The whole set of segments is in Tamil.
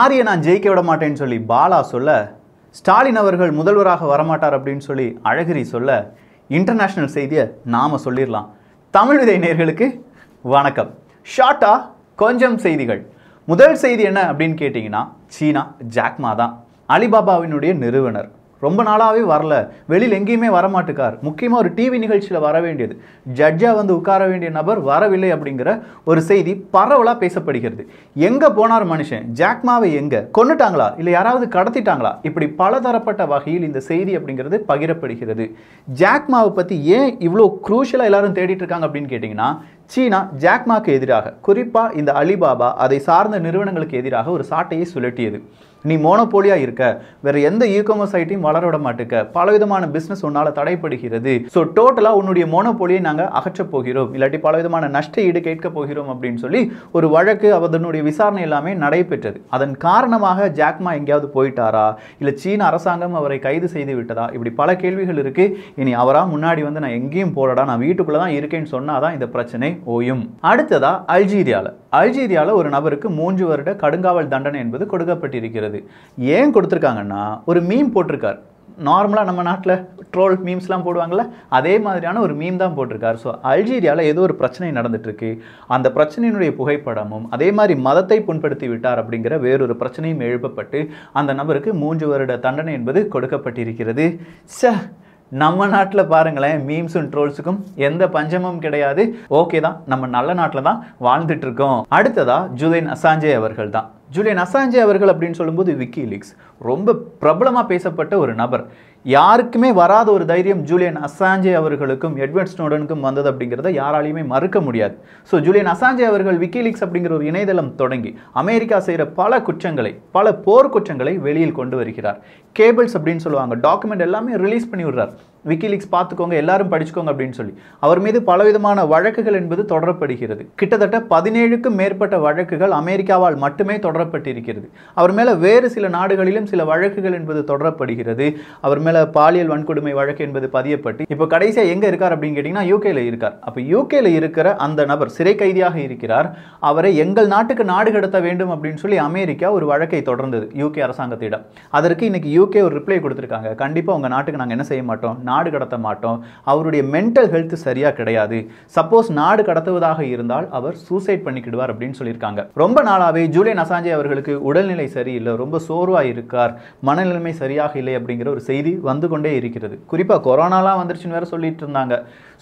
ஆரிய நான் ஜெயிக்க விட மாட்டேன்னு சொல்லி பாலா சொல்ல ஸ்டாலின் அவர்கள் முதல்வராக வரமாட்டார் அப்படின்னு சொல்லி அழகிரி சொல்ல இன்டர்நேஷ்னல் செய்தியை நாம் சொல்லிடலாம் தமிழ் விதை நேர்களுக்கு வணக்கம் ஷார்ட்டா கொஞ்சம் செய்திகள் முதல் செய்தி என்ன அப்படின்னு கேட்டிங்கன்னா சீனா ஜாக்மா தான் அலிபாபாவினுடைய நிறுவனர் ரொம்ப நாளாகவே வரல வெளியில் எங்கேயுமே வரமாட்டுக்கார் முக்கியமாக ஒரு டிவி நிகழ்ச்சியில் வர வேண்டியது ஜட்ஜாக வந்து உட்கார வேண்டிய நபர் வரவில்லை அப்படிங்கிற ஒரு செய்தி பரவலாக பேசப்படுகிறது எங்கே போனார் மனுஷன் ஜாக்மாவை எங்கே கொண்டுட்டாங்களா இல்லை யாராவது கடத்திட்டாங்களா இப்படி பலதரப்பட்ட வகையில் இந்த செய்தி அப்படிங்கிறது பகிரப்படுகிறது ஜாக்மாவை பற்றி ஏன் இவ்வளோ குரூஷலாக எல்லாரும் தேடிட்டு இருக்காங்க அப்படின்னு கேட்டிங்கன்னா சீனா ஜாக்மாக்கு எதிராக குறிப்பாக இந்த அலிபாபா அதை சார்ந்த நிறுவனங்களுக்கு எதிராக ஒரு சாட்டையை சுழட்டியது நீ மோனோபோலியாக இருக்க வேற எந்த இ காமர்ஸ் வளர விட மாட்டுக்க பலவிதமான பிஸ்னஸ் உன்னால் தடைப்படுகிறது ஸோ டோட்டலாக உன்னுடைய மோனோபோலியை நாங்கள் அகற்றப் போகிறோம் இல்லாட்டி பலவிதமான நஷ்ட ஈடு கேட்க போகிறோம் அப்படின்னு சொல்லி ஒரு வழக்கு அதனுடைய விசாரணை எல்லாமே நடைபெற்றது அதன் காரணமாக ஜாக்மா எங்கேயாவது போயிட்டாரா இல்லை சீன அரசாங்கம் அவரை கைது செய்து விட்டதா இப்படி பல கேள்விகள் இருக்குது இனி அவராக முன்னாடி வந்து நான் எங்கேயும் போலடா நான் வீட்டுக்குள்ளே தான் இருக்கேன்னு சொன்னால் தான் இந்த பிரச்சனை ஓயும் அடுத்ததா அல்ஜீரியாவில் அல்ஜீரியாவில் ஒரு நபருக்கு மூன்று வருட கடுங்காவல் தண்டனை என்பது கொடுக்கப்பட்டிருக்கிறது ஏன் கொடுத்துருக்காங்கன்னா ஒரு மீம் போட்டிருக்கார் நார்மலாக நம்ம நாட்டில் ட்ரோல் மீம்ஸ்லாம் போடுவாங்கள்ல அதே மாதிரியான ஒரு மீம் தான் போட்டிருக்காரு ஸோ அல்ஜீரியாவில் ஏதோ ஒரு பிரச்சனை நடந்துட்டுருக்கு அந்த பிரச்சனையினுடைய புகைப்படமும் அதே மாதிரி மதத்தை புண்படுத்தி விட்டார் அப்படிங்கிற வேறொரு பிரச்சனையும் எழுப்பப்பட்டு அந்த நபருக்கு மூன்று வருட தண்டனை என்பது கொடுக்கப்பட்டிருக்கிறது ச நம்ம நாட்டில் பாருங்களேன் மீம்ஸும் ட்ரோல்ஸுக்கும் எந்த பஞ்சமும் கிடையாது ஓகே தான் நம்ம நல்ல நாட்டில் தான் வாழ்ந்துட்டு இருக்கோம் அடுத்ததா ஜூலைன் அசாஞ்சே அவர்கள் தான் ஜூலியன் அசாஞ்சே அவர்கள் அப்படின்னு சொல்லும்போது விக்கி லீக்ஸ் ரொம்ப பிரபலமாக பேசப்பட்ட ஒரு நபர் யாருக்குமே வராத ஒரு தைரியம் ஜூலியன் அசாஞ்சே அவர்களுக்கும் எட்வர்ட் ஸ்னோடனுக்கும் வந்தது அப்படிங்கிறத யாராலையுமே மறுக்க முடியாது ஸோ ஜூலியன் அசாஞ்சே அவர்கள் விக்கிலீக்ஸ் அப்படிங்கிற ஒரு இணையதளம் தொடங்கி அமெரிக்கா செய்கிற பல குற்றங்களை பல போர்க்குற்றங்களை வெளியில் கொண்டு வருகிறார் கேபிள்ஸ் அப்படின்னு சொல்லுவாங்க டாக்குமெண்ட் எல்லாமே ரிலீஸ் பண்ணி விடுறார் விக்கிலீக்ஸ் பார்த்துக்கோங்க எல்லாரும் படிச்சுக்கோங்க அப்படின்னு சொல்லி அவர் மீது பலவிதமான வழக்குகள் என்பது தொடரப்படுகிறது கிட்டத்தட்ட பதினேழுக்கும் மேற்பட்ட வழக்குகள் அமெரிக்காவால் மட்டுமே தொடரப்பட்டிருக்கிறது அவர் மேலே வேறு சில நாடுகளிலும் சில வழக்குகள் என்பது தொடரப்படுகிறது அவர் மேலே பாலியல் வன்கொடுமை வழக்கு என்பது பதியப்பட்டு இப்போ கடைசியாக எங்கே இருக்கார் அப்படின்னு கேட்டிங்கன்னா யூகேல இருக்கார் அப்போ யூகேல இருக்கிற அந்த நபர் சிறை கைதியாக இருக்கிறார் அவரை எங்கள் நாட்டுக்கு நாடு கடத்த வேண்டும் அப்படின்னு சொல்லி அமெரிக்கா ஒரு வழக்கை தொடர்ந்தது யூகே அரசாங்கத்திடம் அதற்கு இன்னைக்கு யூகே ஒரு ரிப்ளை கொடுத்துருக்காங்க கண்டிப்பாக உங்கள் நாட்டுக்கு நாங்கள் என்ன செய்ய மாட்டோம் நாடு கடத்த மாட்டோம் அவருடைய மென்டல் ஹெல்த் சரியாக கிடையாது சப்போஸ் நாடு கடத்துவதாக இருந்தால் அவர் சூசைட் பண்ணிக்கிடுவார் அப்படின்னு சொல்லியிருக்காங்க ரொம்ப நாளாகவே ஜூலியன் அசாஞ்சே அவர்களுக்கு உடல்நிலை சரியில்லை ரொம்ப சோர்வாக இருக்கார் மனநிலைமை சரியாக இல்லை அப்படிங்கிற ஒரு செய்தி வந்து கொண்டே இருக்கிறது குறிப்பாக கொரோனாலாம் வந்துருச்சுன்னு வேற சொல்லிட்டு இருந்தாங்க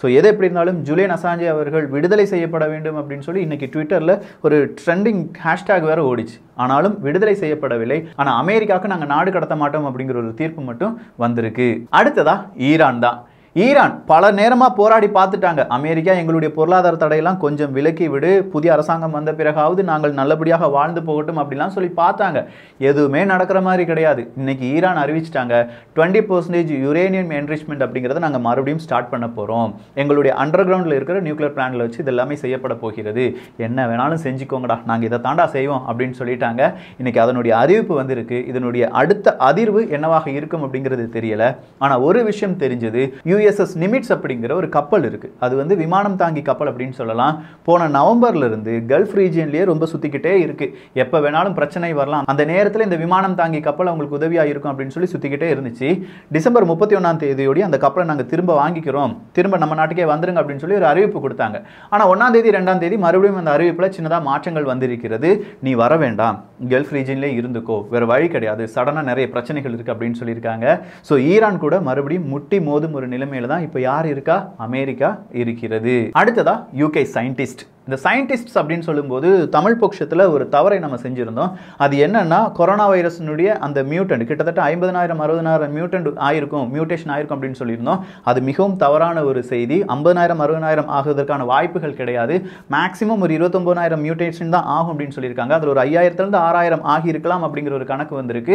ஸோ எது எப்படி இருந்தாலும் ஜூலியன் அசாஞ்சே அவர்கள் விடுதலை செய்யப்பட வேண்டும் அப்படின்னு சொல்லி இன்னைக்கு ட்விட்டரில் ஒரு ட்ரெண்டிங் ஹேஷ்டேக் வேறு ஓடிச்சு ஆனாலும் விடுதலை செய்யப்படவில்லை ஆனால் அமெரிக்காவுக்கு நாங்கள் நாடு கடத்த மாட்டோம் அப்படிங்கிற ஒரு தீர்ப்பு மட்டும் வந்திருக்கு அடுத்ததா ஈரான் தான் ஈரான் பல நேரமாக போராடி பார்த்துட்டாங்க அமெரிக்கா எங்களுடைய பொருளாதார தடையெல்லாம் கொஞ்சம் விலக்கி விடு புதிய அரசாங்கம் வந்த பிறகாவது நாங்கள் நல்லபடியாக வாழ்ந்து போகட்டும் அப்படிலாம் சொல்லி பார்த்தாங்க எதுவுமே நடக்கிற மாதிரி கிடையாது இன்னைக்கு ஈரான் அறிவிச்சிட்டாங்க டுவெண்ட்டி பர்சன்டேஜ் யுரேனியம் என்ரிச்மெண்ட் அப்படிங்கிறத நாங்கள் மறுபடியும் ஸ்டார்ட் பண்ண போகிறோம் எங்களுடைய அண்டர் கிரவுண்டில் இருக்கிற நியூக்ளியர் பிளான்ல வச்சு இது எல்லாமே செய்யப்பட போகிறது என்ன வேணாலும் செஞ்சுக்கோங்கடா நாங்கள் இதை தாண்டா செய்வோம் அப்படின்னு சொல்லிட்டாங்க இன்றைக்கி அதனுடைய அறிவிப்பு வந்திருக்கு இதனுடைய அடுத்த அதிர்வு என்னவாக இருக்கும் அப்படிங்கிறது தெரியலை ஆனால் ஒரு விஷயம் தெரிஞ்சது யூ யுஎஸ்எஸ் நிமிட்ஸ் அப்படிங்கிற ஒரு கப்பல் இருக்குது அது வந்து விமானம் தாங்கி கப்பல் அப்படின்னு சொல்லலாம் போன நவம்பர்லேருந்து கல்ஃப் ரீஜியன்லேயே ரொம்ப சுற்றிக்கிட்டே இருக்குது எப்போ வேணாலும் பிரச்சனை வரலாம் அந்த நேரத்தில் இந்த விமானம் தாங்கி கப்பல் அவங்களுக்கு உதவியாக இருக்கும் அப்படின்னு சொல்லி சுற்றிக்கிட்டே இருந்துச்சு டிசம்பர் முப்பத்தி ஒன்றாம் தேதியோடய அந்த கப்பலை நாங்கள் திரும்ப வாங்கிக்கிறோம் திரும்ப நம்ம நாட்டுக்கே வந்துருங்க அப்படின்னு சொல்லி ஒரு அறிவிப்பு கொடுத்தாங்க ஆனால் ஒன்றாம் தேதி ரெண்டாம் தேதி மறுபடியும் அந்த அறிவிப்பில் சின்னதாக மாற்றங்கள் வந்திருக்கிறது நீ வர வேண்டாம் கல்ஃப் ரீஜியன்லேயே இருந்துக்கோ வேறு வழி கிடையாது சடனாக நிறைய பிரச்சனைகள் இருக்குது அப்படின்னு சொல்லியிருக்காங்க ஸோ ஈரான் கூட மறுபடியும் முட்டி மோதும் ஒரு நிலைமை நிலைமையில தான் இப்போ யார் இருக்கா அமெரிக்கா இருக்கிறது அடுத்ததா யூகே சயின்டிஸ்ட் இந்த சயின்டிஸ்ட்ஸ் அப்படின்னு சொல்லும்போது தமிழ் பட்சத்தில் ஒரு தவறை நம்ம செஞ்சுருந்தோம் அது என்னென்னா கொரோனா வைரஸினுடைய அந்த மியூட்டன்ட் கிட்டத்தட்ட ஐம்பதனாயிரம் அறுபதனாயிரம் மியூட்டன்ட் ஆயிருக்கும் மியூட்டேஷன் ஆயிருக்கும் அப்படின்னு சொல்லியிருந்தோம் அது மிகவும் தவறான ஒரு செய்தி ஐம்பதனாயிரம் அறுபதாயிரம் ஆகுவதற்கான வாய்ப்புகள் கிடையாது மேக்ஸிமம் ஒரு இருபத்தொம்பதாயிரம் மியூட்டேஷன் தான் ஆகும் அப்படின்னு சொல்லியிருக்காங்க அதில் ஒரு ஐயாயிரத்துலேருந்து ஆறாயிரம் ஆகியிருக்கலாம் அப்படிங்கிற ஒரு கணக்கு வந்திருக்கு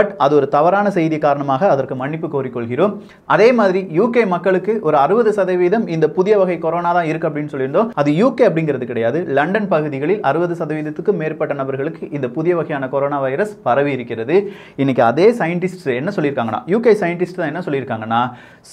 பட் அது ஒரு தவறான செய்தி காரணமாக அதற்கு மன்னிப்பு கோரிக்கொள்கிறோம் அதே மாதிரி யூகே மக்களுக்கு ஒரு அறுபது சதவீதம் இந்த புதிய வகை கொரோனா தான் இருக்கு அப்படின்னு சொல்லியிருந்தோம் அது யூகே அப்படிங்கிற அப்படிங்கிறது கிடையாது லண்டன் பகுதிகளில் அறுபது சதவீதத்துக்கும் மேற்பட்ட நபர்களுக்கு இந்த புதிய வகையான கொரோனா வைரஸ் பரவி இருக்கிறது இன்னைக்கு அதே சயின்டிஸ்ட் என்ன சொல்லியிருக்காங்கன்னா யூகே சயின்டிஸ்ட் தான் என்ன சொல்லியிருக்காங்கன்னா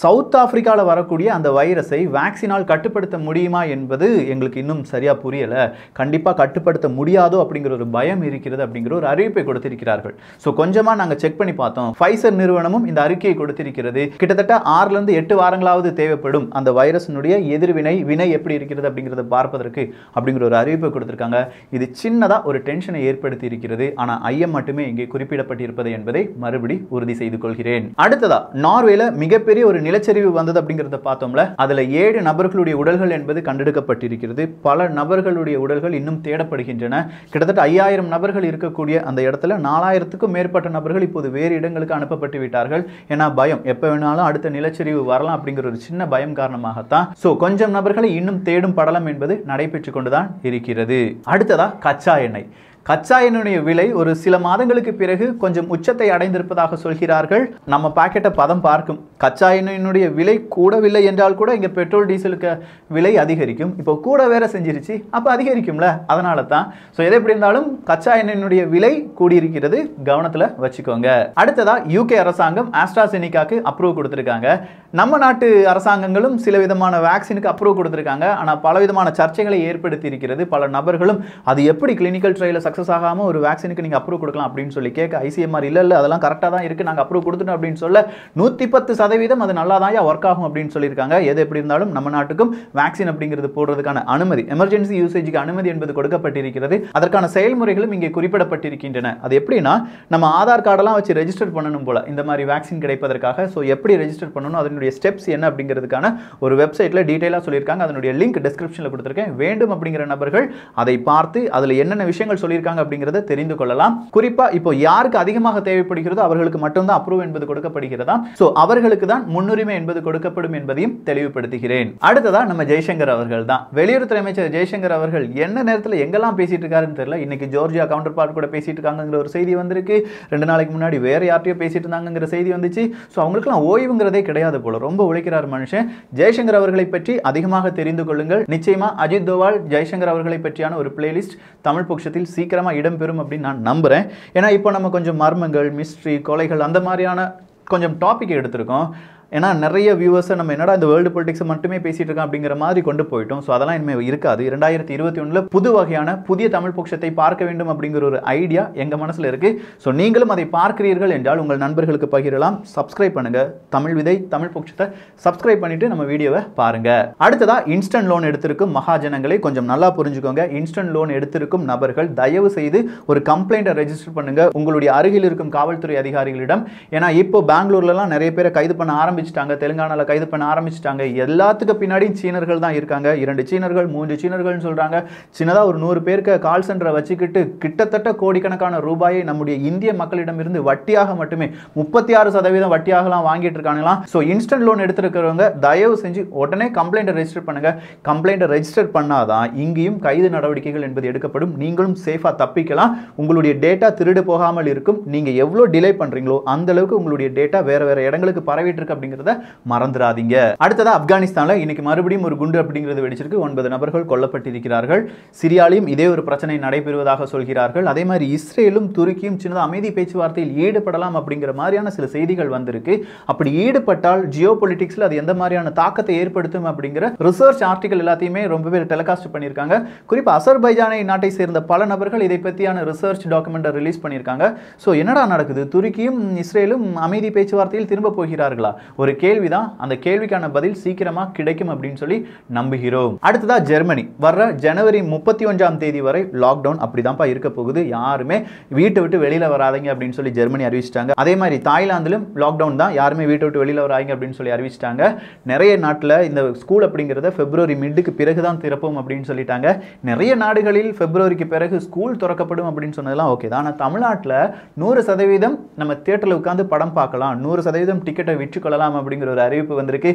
சவுத் ஆப்பிரிக்காவில் வரக்கூடிய அந்த வைரஸை வேக்சினால் கட்டுப்படுத்த முடியுமா என்பது எங்களுக்கு இன்னும் சரியாக புரியலை கண்டிப்பாக கட்டுப்படுத்த முடியாதோ அப்படிங்கிற ஒரு பயம் இருக்கிறது அப்படிங்கிற ஒரு அறிவிப்பை கொடுத்திருக்கிறார்கள் ஸோ கொஞ்சமாக நாங்கள் செக் பண்ணி பார்த்தோம் ஃபைசர் நிறுவனமும் இந்த அறிக்கையை கொடுத்திருக்கிறது கிட்டத்தட்ட ஆறுலேருந்து எட்டு வாரங்களாவது தேவைப்படும் அந்த வைரஸினுடைய எதிர்வினை வினை எப்படி இருக்கிறது அப்படிங்கிறத பார்ப்பதற்கு அப்படிங்கிற ஒரு அறிவிப்பு கொடுத்துருக்காங்க இது சின்னதாக ஒரு டென்ஷனை ஏற்படுத்தி இருக்கிறது ஆனால் ஐயம் மட்டுமே இங்கே குறிப்பிடப்பட்டிருப்பது என்பதை மறுபடி உறுதி செய்து கொள்கிறேன் அடுத்ததா நார்வேல மிகப்பெரிய ஒரு நிலச்சரிவு வந்தது அப்படிங்கிறத பார்த்தோம்ல அதில் ஏழு நபர்களுடைய உடல்கள் என்பது கண்டெடுக்கப்பட்டிருக்கிறது பல நபர்களுடைய உடல்கள் இன்னும் தேடப்படுகின்றன கிட்டத்தட்ட ஐயாயிரம் நபர்கள் இருக்கக்கூடிய அந்த இடத்துல நாலாயிரத்துக்கும் மேற்பட்ட நபர்கள் இப்போது வேறு இடங்களுக்கு அனுப்பப்பட்டு விட்டார்கள் ஏன்னா பயம் எப்போ வேணாலும் அடுத்த நிலச்சரிவு வரலாம் அப்படிங்கிற ஒரு சின்ன பயம் காரணமாகத்தான் ஸோ கொஞ்சம் நபர்களை இன்னும் தேடும் படலம் என்பது நடை நடைபெற்று கொண்டுதான் இருக்கிறது அடுத்ததா கச்சா எண்ணெய் கச்சா எண்ணெயுடைய விலை ஒரு சில மாதங்களுக்கு பிறகு கொஞ்சம் உச்சத்தை அடைந்திருப்பதாக சொல்கிறார்கள் நம்ம பாக்கெட்டை பதம் பார்க்கும் கச்சா எண்ணெயினுடைய விலை கூடவில்லை என்றால் கூட இங்கே பெட்ரோல் டீசலுக்கு விலை அதிகரிக்கும் இப்போ கூட வேற செஞ்சிருச்சு அப்போ அதிகரிக்கும்ல அதனால தான் ஸோ எது எப்படி இருந்தாலும் கச்சா எண்ணெயினுடைய விலை கூடியிருக்கிறது கவனத்தில் வச்சுக்கோங்க அடுத்ததாக யூகே அரசாங்கம் ஆஸ்ட்ராசெனிக்காக்கு அப்ரூவ் கொடுத்துருக்காங்க நம்ம நாட்டு அரசாங்கங்களும் சில விதமான வேக்சினுக்கு அப்ரூவ் கொடுத்துருக்காங்க ஆனால் பல விதமான சர்ச்சைகளை ஏற்படுத்தி இருக்கிறது பல நபர்களும் அது எப்படி கிளினிக்கல் ட்ரையலில் சக்ஸஸ் ஆகாமல் ஒரு வேக்சினுக்கு நீங்கள் அப்ரூவ் கொடுக்கலாம் அப்படின்னு சொல்லி கேட்க ஐசிஎம்ஆர் இல்லை இல்லை அதெல்லாம் கரெக்டாக தான் இருக்குது நாங்கள் அப்ரூவ் கொடுத்துட்டோம் அப்படின்னு சொல்ல நூற்றி பத்து சதவீதம் அது நல்லா தான் ஒர்க் ஆகும் அப்படின்னு சொல்லியிருக்காங்க எது எப்படி இருந்தாலும் நம்ம நாட்டுக்கும் வேக்சின் அப்படிங்கிறது போடுறதுக்கான அனுமதி எமர்ஜென்சி யூசேஜுக்கு அனுமதி என்பது கொடுக்கப்பட்டிருக்கிறது அதற்கான செயல்முறைகளும் இங்கே குறிப்பிடப்பட்டிருக்கின்றன அது எப்படின்னா நம்ம ஆதார் கார்டெல்லாம் வச்சு ரெஜிஸ்டர் பண்ணணும் போல இந்த மாதிரி வேக்சின் கிடைப்பதற்காக ஸோ எப்படி ரெஜிஸ்டர் பண்ணணும் அதன் அதனுடைய ஸ்டெப்ஸ் என்ன அப்படிங்கிறதுக்கான ஒரு வெப்சைட்டில் டீட்டெயிலாக சொல்லியிருக்காங்க அதனுடைய லிங்க் டிஸ்கிரிப்ஷனில் கொடுத்துருக்கேன் வேண்டும் அப்படிங்கிற நபர்கள் அதை பார்த்து அதில் என்னென்ன விஷயங்கள் சொல்லியிருக்காங்க அப்படிங்கிறத தெரிந்து கொள்ளலாம் குறிப்பாக இப்போ யாருக்கு அதிகமாக தேவைப்படுகிறதோ அவர்களுக்கு மட்டும்தான் அப்ரூவ் என்பது கொடுக்கப்படுகிறதா ஸோ அவர்களுக்கு தான் முன்னுரிமை என்பது கொடுக்கப்படும் என்பதையும் தெளிவுபடுத்துகிறேன் அடுத்ததாக நம்ம ஜெய்சங்கர் அவர்கள் தான் வெளியுறவுத்துறை அமைச்சர் ஜெய்சங்கர் அவர்கள் என்ன நேரத்தில் எங்கெல்லாம் பேசிட்டு இருக்காருன்னு தெரியல இன்னைக்கு ஜோர்ஜியா கவுண்டர் பார்ட் கூட பேசிட்டு இருக்காங்கிற ஒரு செய்தி வந்திருக்கு ரெண்டு நாளைக்கு முன்னாடி வேற யார்ட்டையோ பேசிட்டு இருந்தாங்கிற செய்தி வந்துச்சு ஸோ அவங்களுக்குலாம் ஓய்வுங்கிறதே கிடையாது போல ரொம்ப உழைக்கிறார் மனுஷன் ஜெய்சங்கர் அவர்களை பற்றி அதிகமாக தெரிந்து கொள்ளுங்கள் நிச்சயமா அஜித் தோவால் ஜெய்சங்கர் அவர்களை பற்றியான ஒரு பிளேலிஸ்ட் தமிழ் பட்சத்தில் சீக்கிரமாக இடம்பெறும் அப்படின்னு நான் நம்புகிறேன் ஏன்னா இப்போ நம்ம கொஞ்சம் மர்மங்கள் மிஸ்ட்ரி கொலைகள் அந்த மாதிரியான கொஞ்சம் டாபிக் எடுத்திருக்கோம் ஏன்னா நிறைய வியூவர்ஸை நம்ம என்னடா இந்த வேர்ல்டு பொலிட்டிக்ஸ் மட்டுமே பேசிகிட்டு இருக்கோம் அப்படிங்கிற மாதிரி கொண்டு போயிட்டோம் ஸோ அதெல்லாம் இனிமேல் இருக்காது இரண்டாயிரத்தி இருபத்தி ஒன்றில் புது வகையான புதிய தமிழ் பட்சத்தை பார்க்க வேண்டும் அப்படிங்கிற ஒரு ஐடியா எங்கள் மனசில் இருக்குது ஸோ நீங்களும் அதை பார்க்கிறீர்கள் என்றால் உங்கள் நண்பர்களுக்கு பகிரலாம் சப்ஸ்கிரைப் பண்ணுங்கள் தமிழ் விதை தமிழ் பட்சத்தை சப்ஸ்கிரைப் பண்ணிவிட்டு நம்ம வீடியோவை பாருங்கள் அடுத்ததாக இன்ஸ்டன்ட் லோன் எடுத்திருக்கும் மகாஜனங்களை கொஞ்சம் நல்லா புரிஞ்சுக்கோங்க இன்ஸ்டன்ட் லோன் எடுத்திருக்கும் நபர்கள் தயவு செய்து ஒரு கம்ப்ளைண்ட்டை ரெஜிஸ்டர் பண்ணுங்கள் உங்களுடைய அருகில் இருக்கும் காவல்துறை அதிகாரிகளிடம் ஏன்னா இப்போ பெங்களூர்லலாம் நிறைய பேரை கைது பண்ண ஆரம்பி ஆரம்பிச்சிட்டாங்க தெலுங்கானாவில் கைது பண்ண ஆரம்பிச்சிட்டாங்க எல்லாத்துக்கு பின்னாடியும் சீனர்கள் தான் இருக்காங்க இரண்டு சீனர்கள் மூன்று சீனர்கள்னு சொல்கிறாங்க சின்னதாக ஒரு நூறு பேருக்கு கால் சென்டரை வச்சுக்கிட்டு கிட்டத்தட்ட கோடிக்கணக்கான ரூபாயை நம்முடைய இந்திய மக்களிடமிருந்து வட்டியாக மட்டுமே முப்பத்தி ஆறு சதவீதம் வட்டியாகலாம் வாங்கிட்டு இருக்காங்களாம் ஸோ இன்ஸ்டன்ட் லோன் எடுத்துருக்கிறவங்க தயவு செஞ்சு உடனே கம்ப்ளைண்ட்டை ரெஜிஸ்டர் பண்ணுங்கள் கம்ப்ளைண்ட்டை ரெஜிஸ்டர் பண்ணாதான் இங்கேயும் கைது நடவடிக்கைகள் என்பது எடுக்கப்படும் நீங்களும் சேஃபாக தப்பிக்கலாம் உங்களுடைய டேட்டா திருடு போகாமல் இருக்கும் நீங்கள் எவ்வளோ டிலே பண்ணுறீங்களோ அந்தளவுக்கு உங்களுடைய டேட்டா வேறு வேறு இடங்களுக்கு பரவிட்டு இருக்கு அப்படிங்கிறத மறந்துடாதீங்க அடுத்ததாக ஆப்கானிஸ்தானில் இன்னைக்கு மறுபடியும் ஒரு குண்டு அப்படிங்கிறது வெடிச்சிருக்கு ஒன்பது நபர்கள் கொல்லப்பட்டிருக்கிறார்கள் சிரியாலையும் இதே ஒரு பிரச்சனை நடைபெறுவதாக சொல்கிறார்கள் அதே மாதிரி இஸ்ரேலும் துருக்கியும் சின்னதாக அமைதி பேச்சுவார்த்தையில் ஈடுபடலாம் அப்படிங்கிற மாதிரியான சில செய்திகள் வந்திருக்கு அப்படி ஈடுபட்டால் ஜியோ பொலிட்டிக்ஸில் அது எந்த மாதிரியான தாக்கத்தை ஏற்படுத்தும் அப்படிங்கிற ரிசர்ச் ஆர்டிகல் எல்லாத்தையுமே ரொம்ப பேர் டெலிகாஸ்ட் பண்ணியிருக்காங்க குறிப்பாக அசர்பைஜானை நாட்டை சேர்ந்த பல நபர்கள் இதை பற்றியான ரிசர்ச் டாக்குமெண்ட்டை ரிலீஸ் பண்ணியிருக்காங்க ஸோ என்னடா நடக்குது துருக்கியும் இஸ்ரேலும் அமைதி பேச்சுவார்த்தையில் திரும்ப போகிறார்களா ஒரு கேள்வி தான் அந்த கேள்விக்கான பதில் சீக்கிரமாக கிடைக்கும் அப்படின்னு சொல்லி நம்புகிறோம் அடுத்ததாக ஜெர்மனி வர்ற ஜனவரி முப்பத்தி ஒன்றாம் தேதி வரை லாக்டவுன் அப்படி தான்ப்பா இருக்க போகுது யாருமே வீட்டை விட்டு வெளியில் வராதிங்க அப்படின்னு சொல்லி ஜெர்மனி அறிவிச்சிட்டாங்க அதே மாதிரி தாய்லாந்திலும் லாக்டவுன் தான் யாருமே வீட்டை விட்டு வெளியில் வராங்க அப்படின்னு சொல்லி அறிவிச்சிட்டாங்க நிறைய நாட்டில் இந்த ஸ்கூல் அப்படிங்கிறத பிப்ரவரி மிட்டுக்கு பிறகு தான் திறப்போம் அப்படின்னு சொல்லிட்டாங்க நிறைய நாடுகளில் பிப்ரவரிக்கு பிறகு ஸ்கூல் திறக்கப்படும் அப்படின்னு சொன்னதெல்லாம் ஓகே தான் ஆனால் தமிழ்நாட்டில் நூறு சதவீதம் நம்ம தேட்டரில் உட்காந்து படம் பார்க்கலாம் நூறு சதவீதம் டிக்கெட்டை விற்றுக்கொள்ளலாம் வேண்டாம் அப்படிங்கிற ஒரு அறிவிப்பு வந்திருக்கு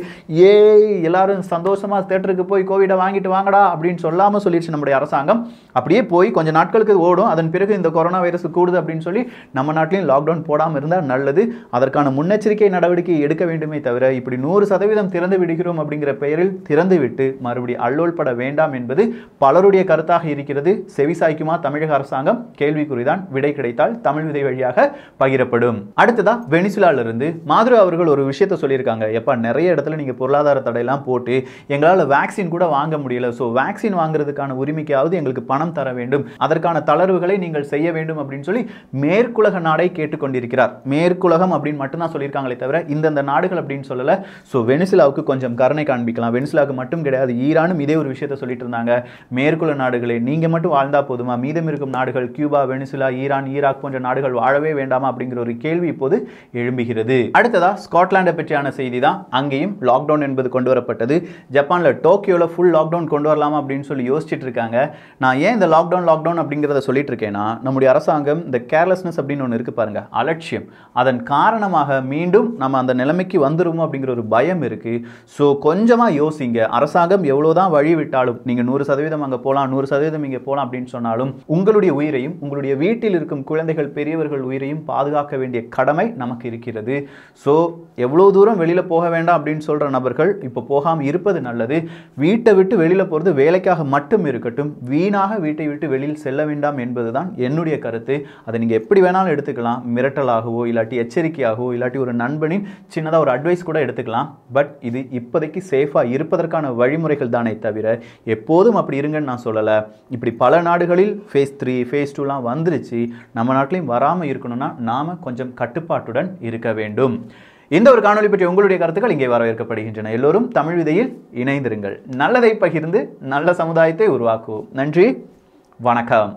ஏ எல்லாரும் சந்தோஷமா தேட்டருக்கு போய் கோவிடை வாங்கிட்டு வாங்கடா அப்படின்னு சொல்லாமல் சொல்லிடுச்சு நம்முடைய அரசாங்கம் அப்படியே போய் கொஞ்சம் நாட்களுக்கு ஓடும் அதன் பிறகு இந்த கொரோனா வைரஸ் கூடுது அப்படின்னு சொல்லி நம்ம நாட்டிலையும் லாக்டவுன் போடாமல் இருந்தால் நல்லது அதற்கான முன்னெச்சரிக்கை நடவடிக்கை எடுக்க வேண்டுமே தவிர இப்படி நூறு சதவீதம் திறந்து விடுகிறோம் அப்படிங்கிற பெயரில் திறந்துவிட்டு மறுபடி அல்லோல் பட வேண்டாம் என்பது பலருடைய கருத்தாக இருக்கிறது செவிசாய்க்குமா தமிழக அரசாங்கம் கேள்விக்குறிதான் விடை கிடைத்தால் தமிழ் விதை வழியாக பகிரப்படும் அடுத்ததா வெனிசுலாலிருந்து மாதுரை அவர்கள் ஒரு விஷயத்தை சொல்லியிருக்காங்க எப்போ நிறைய இடத்துல நீங்கள் பொருளாதார தடையெல்லாம் போட்டு எங்களால் வேக்சின் கூட வாங்க முடியல ஸோ வேக்சின் வாங்குறதுக்கான உரிமைக்காவது எங்களுக்கு பணம் தர வேண்டும் அதற்கான தளர்வுகளை நீங்கள் செய்ய வேண்டும் அப்படின்னு சொல்லி மேற்குலக நாடை கேட்டுக்கொண்டிருக்கிறார் மேற்குலகம் அப்படின்னு மட்டும்தான் சொல்லியிருக்காங்களே தவிர இந்தந்த நாடுகள் அப்படின்னு சொல்லலை ஸோ வெனிசிலாவுக்கு கொஞ்சம் கருணை காண்பிக்கலாம் வெனிசிலாவுக்கு மட்டும் கிடையாது ஈரானும் இதே ஒரு விஷயத்த சொல்லிட்டு இருந்தாங்க மேற்குல நாடுகளே நீங்கள் மட்டும் வாழ்ந்தால் போதுமா மீதம் இருக்கும் நாடுகள் கியூபா வெனிசுலா ஈரான் ஈராக் போன்ற நாடுகள் வாழவே வேண்டாமா அப்படிங்கிற ஒரு கேள்வி இப்போது எழும்புகிறது அடுத்ததாக ஸ்காட்லாண்டை பற்றி அதிர்ச்சியான செய்தி தான் அங்கேயும் லாக்டவுன் என்பது கொண்டு வரப்பட்டது ஜப்பானில் டோக்கியோவில் ஃபுல் லாக்டவுன் கொண்டு வரலாமா அப்படின்னு சொல்லி யோசிச்சுட்டு இருக்காங்க நான் ஏன் இந்த லாக்டவுன் லாக்டவுன் அப்படிங்கிறத சொல்லிட்டு இருக்கேன்னா நம்முடைய அரசாங்கம் இந்த கேர்லெஸ்னஸ் அப்படின்னு ஒன்று இருக்குது பாருங்கள் அலட்சியம் அதன் காரணமாக மீண்டும் நம்ம அந்த நிலைமைக்கு வந்துடுவோம் அப்படிங்கிற ஒரு பயம் இருக்குது ஸோ கொஞ்சமாக யோசிங்க அரசாங்கம் எவ்வளோதான் தான் வழி விட்டாலும் நீங்கள் நூறு சதவீதம் அங்கே போகலாம் நூறு சதவீதம் இங்கே போகலாம் அப்படின்னு சொன்னாலும் உங்களுடைய உயிரையும் உங்களுடைய வீட்டில் இருக்கும் குழந்தைகள் பெரியவர்கள் உயிரையும் பாதுகாக்க வேண்டிய கடமை நமக்கு இருக்கிறது ஸோ எவ்வளோ தூரம் வெளியில் போக வேண்டாம் அப்படின்னு சொல்கிற நபர்கள் இப்போ போகாமல் இருப்பது நல்லது வீட்டை விட்டு வெளியில் போகிறது வேலைக்காக மட்டும் இருக்கட்டும் வீணாக வீட்டை விட்டு வெளியில் செல்ல வேண்டாம் என்பது தான் என்னுடைய கருத்து அதை நீங்கள் எப்படி வேணாலும் எடுத்துக்கலாம் மிரட்டலாகவோ இல்லாட்டி எச்சரிக்கையாகவோ இல்லாட்டி ஒரு நண்பனின் சின்னதாக ஒரு அட்வைஸ் கூட எடுத்துக்கலாம் பட் இது இப்போதைக்கு சேஃபாக இருப்பதற்கான வழிமுறைகள் தானே தவிர எப்போதும் அப்படி இருங்கன்னு நான் சொல்லலை இப்படி பல நாடுகளில் ஃபேஸ் த்ரீ ஃபேஸ் டூலாம் வந்துருச்சு நம்ம நாட்டிலையும் வராமல் இருக்கணும்னா நாம் கொஞ்சம் கட்டுப்பாட்டுடன் இருக்க வேண்டும் இந்த ஒரு காணொலி பற்றி உங்களுடைய கருத்துக்கள் இங்கே வரவேற்கப்படுகின்றன எல்லோரும் தமிழ் விதையில் இணைந்திருங்கள் நல்லதை பகிர்ந்து நல்ல சமுதாயத்தை உருவாக்குவோம் நன்றி வணக்கம்